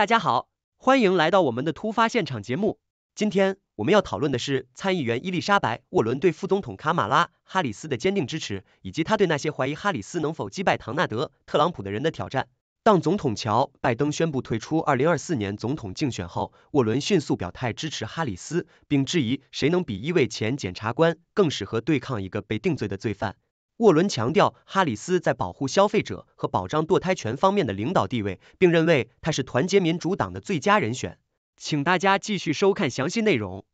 大家好，欢迎来到我们的突发现场节目。今天我们要讨论的是参议员伊丽莎白·沃伦对副总统卡马拉·哈里斯的坚定支持，以及他对那些怀疑哈里斯能否击败唐纳德·特朗普的人的挑战。当总统乔·拜登宣布退出2024年总统竞选后，沃伦迅速表态支持哈里斯，并质疑谁能比一位前检察官更适合对抗一个被定罪的罪犯。沃伦强调哈里斯在保护消费者和保障堕胎权方面的领导地位，并认为他是团结民主党的最佳人选。请大家继续收看详细内容。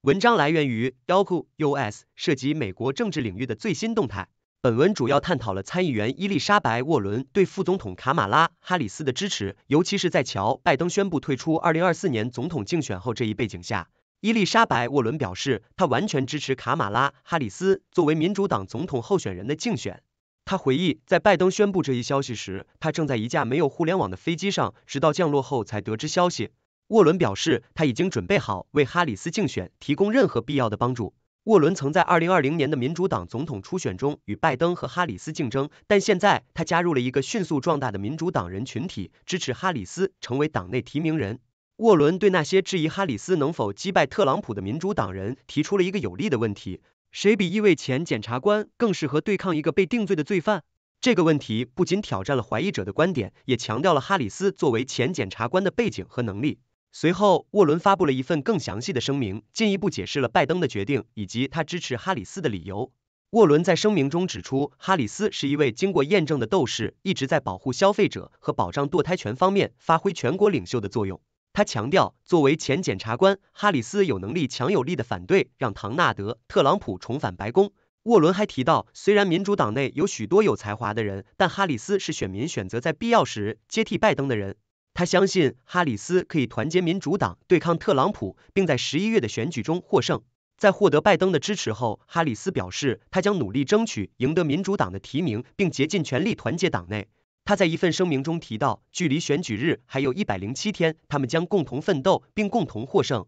文章来源于 Yahoo US，涉及美国政治领域的最新动态。本文主要探讨了参议员伊丽莎白·沃伦对副总统卡马拉·哈里斯的支持，尤其是在乔·拜登宣布退出二零二四年总统竞选后这一背景下。伊丽莎白·沃伦表示，她完全支持卡马拉·哈里斯作为民主党总统候选人的竞选。她回忆，在拜登宣布这一消息时，他正在一架没有互联网的飞机上，直到降落后才得知消息。沃伦表示，他已经准备好为哈里斯竞选提供任何必要的帮助。沃伦曾在二零二零年的民主党总统初选中与拜登和哈里斯竞争，但现在他加入了一个迅速壮大的民主党人群体，支持哈里斯成为党内提名人。沃伦对那些质疑哈里斯能否击败特朗普的民主党人提出了一个有力的问题：谁比一位前检察官更适合对抗一个被定罪的罪犯？这个问题不仅挑战了怀疑者的观点，也强调了哈里斯作为前检察官的背景和能力。随后，沃伦发布了一份更详细的声明，进一步解释了拜登的决定以及他支持哈里斯的理由。沃伦在声明中指出，哈里斯是一位经过验证的斗士，一直在保护消费者和保障堕胎权方面发挥全国领袖的作用。他强调，作为前检察官，哈里斯有能力强有力的反对让唐纳德·特朗普重返白宫。沃伦还提到，虽然民主党内有许多有才华的人，但哈里斯是选民选择在必要时接替拜登的人。他相信哈里斯可以团结民主党对抗特朗普，并在十一月的选举中获胜。在获得拜登的支持后，哈里斯表示，他将努力争取赢得民主党的提名，并竭尽全力团结党内。他在一份声明中提到，距离选举日还有一百零七天，他们将共同奋斗并共同获胜。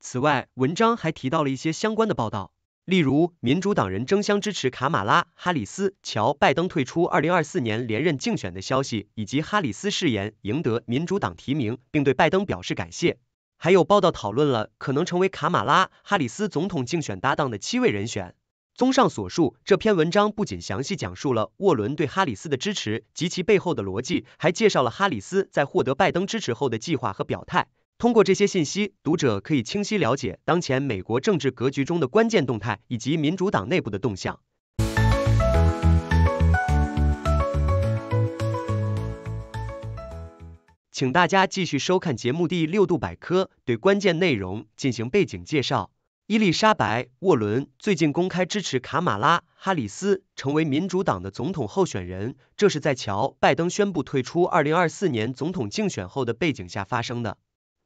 此外，文章还提到了一些相关的报道，例如民主党人争相支持卡马拉·哈里斯、乔·拜登退出2024年连任竞选的消息，以及哈里斯誓言赢得民主党提名并对拜登表示感谢。还有报道讨论了可能成为卡马拉·哈里斯总统竞选搭档的七位人选。综上所述，这篇文章不仅详细讲述了沃伦对哈里斯的支持及其背后的逻辑，还介绍了哈里斯在获得拜登支持后的计划和表态。通过这些信息，读者可以清晰了解当前美国政治格局中的关键动态以及民主党内部的动向。请大家继续收看节目第六度百科，对关键内容进行背景介绍。伊丽莎白·沃伦最近公开支持卡马拉·哈里斯成为民主党的总统候选人，这是在乔·拜登宣布退出二零二四年总统竞选后的背景下发生的。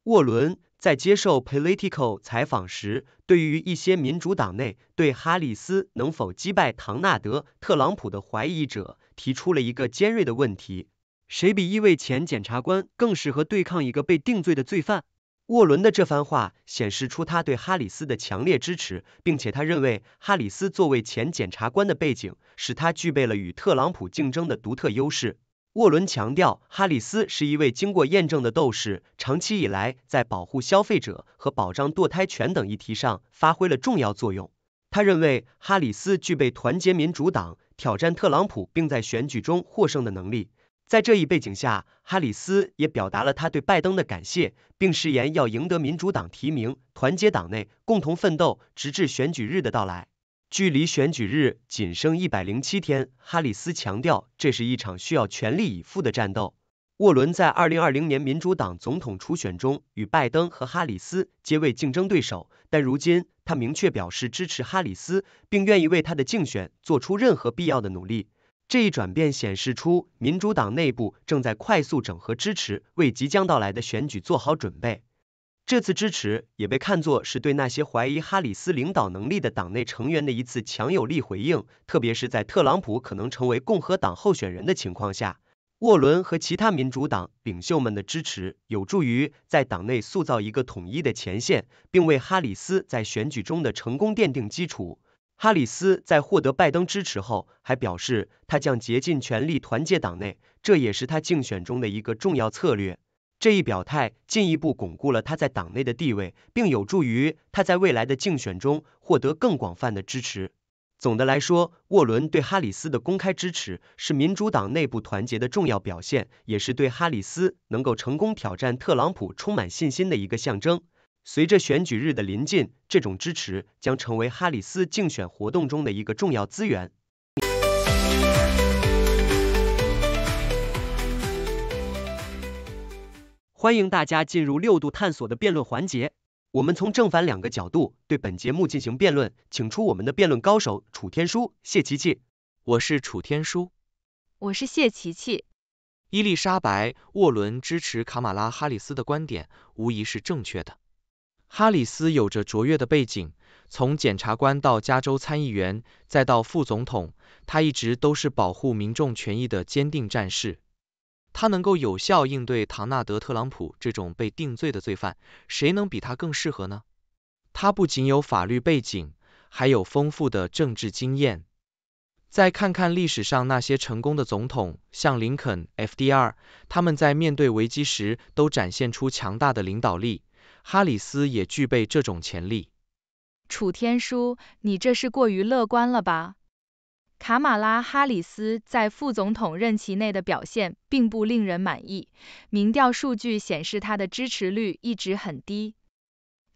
沃伦在接受《Political》采访时，对于一些民主党内对哈里斯能否击败唐纳德·特朗普的怀疑者提出了一个尖锐的问题：“谁比一位前检察官更适合对抗一个被定罪的罪犯？”沃伦的这番话显示出他对哈里斯的强烈支持，并且他认为哈里斯作为前检察官的背景使他具备了与特朗普竞争的独特优势。沃伦强调，哈里斯是一位经过验证的斗士，长期以来在保护消费者和保障堕胎权等议题上发挥了重要作用。他认为哈里斯具备团结民主党、挑战特朗普，并在选举中获胜的能力。在这一背景下，哈里斯也表达了他对拜登的感谢，并誓言要赢得民主党提名，团结党内，共同奋斗，直至选举日的到来。距离选举日仅剩一百零七天，哈里斯强调，这是一场需要全力以赴的战斗。沃伦在二零二零年民主党总统初选中与拜登和哈里斯皆为竞争对手，但如今他明确表示支持哈里斯，并愿意为他的竞选做出任何必要的努力。这一转变显示出民主党内部正在快速整合支持，为即将到来的选举做好准备。这次支持也被看作是对那些怀疑哈里斯领导能力的党内成员的一次强有力回应，特别是在特朗普可能成为共和党候选人的情况下。沃伦和其他民主党领袖们的支持有助于在党内塑造一个统一的前线，并为哈里斯在选举中的成功奠定基础。哈里斯在获得拜登支持后，还表示他将竭尽全力团结党内，这也是他竞选中的一个重要策略。这一表态进一步巩固了他在党内的地位，并有助于他在未来的竞选中获得更广泛的支持。总的来说，沃伦对哈里斯的公开支持是民主党内部团结的重要表现，也是对哈里斯能够成功挑战特朗普充满信心的一个象征。随着选举日的临近，这种支持将成为哈里斯竞选活动中的一个重要资源。欢迎大家进入六度探索的辩论环节，我们从正反两个角度对本节目进行辩论，请出我们的辩论高手楚天舒、谢琪琪。我是楚天舒，我是谢琪琪。伊丽莎白·沃伦支持卡马拉·哈里斯的观点，无疑是正确的。哈里斯有着卓越的背景，从检察官到加州参议员，再到副总统，他一直都是保护民众权益的坚定战士。他能够有效应对唐纳德·特朗普这种被定罪的罪犯，谁能比他更适合呢？他不仅有法律背景，还有丰富的政治经验。再看看历史上那些成功的总统，像林肯、FDR，他们在面对危机时都展现出强大的领导力。哈里斯也具备这种潜力。楚天舒，你这是过于乐观了吧？卡马拉·哈里斯在副总统任期内的表现并不令人满意。民调数据显示，他的支持率一直很低。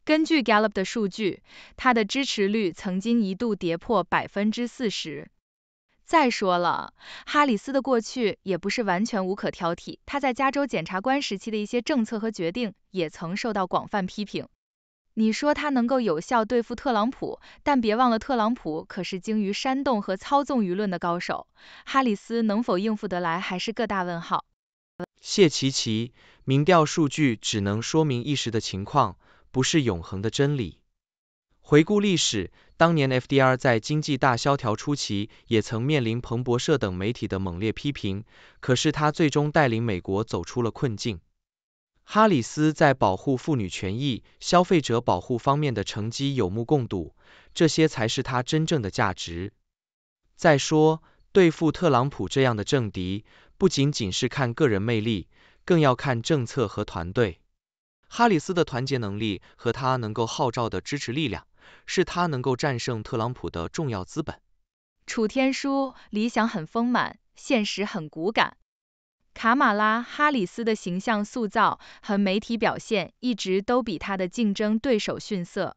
根据 Gallup 的数据，他的支持率曾经一度跌破百分之四十。再说了，哈里斯的过去也不是完全无可挑剔，他在加州检察官时期的一些政策和决定也曾受到广泛批评。你说他能够有效对付特朗普，但别忘了特朗普可是精于煽动和操纵舆论的高手，哈里斯能否应付得来还是个大问号。谢奇奇，民调数据只能说明一时的情况，不是永恒的真理。回顾历史，当年 FDR 在经济大萧条初期也曾面临彭博社等媒体的猛烈批评，可是他最终带领美国走出了困境。哈里斯在保护妇女权益、消费者保护方面的成绩有目共睹，这些才是他真正的价值。再说，对付特朗普这样的政敌，不仅仅是看个人魅力，更要看政策和团队。哈里斯的团结能力和他能够号召的支持力量。是他能够战胜特朗普的重要资本。楚天舒理想很丰满，现实很骨感。卡马拉哈里斯的形象塑造和媒体表现一直都比他的竞争对手逊色。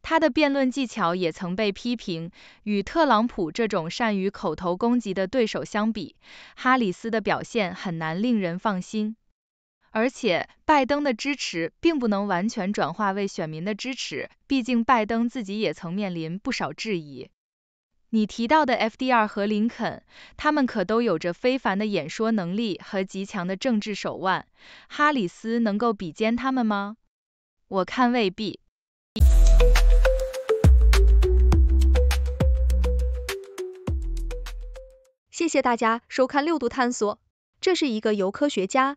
他的辩论技巧也曾被批评，与特朗普这种善于口头攻击的对手相比，哈里斯的表现很难令人放心。而且拜登的支持并不能完全转化为选民的支持，毕竟拜登自己也曾面临不少质疑。你提到的 FDR 和林肯，他们可都有着非凡的演说能力和极强的政治手腕，哈里斯能够比肩他们吗？我看未必。谢谢大家收看六度探索，这是一个由科学家。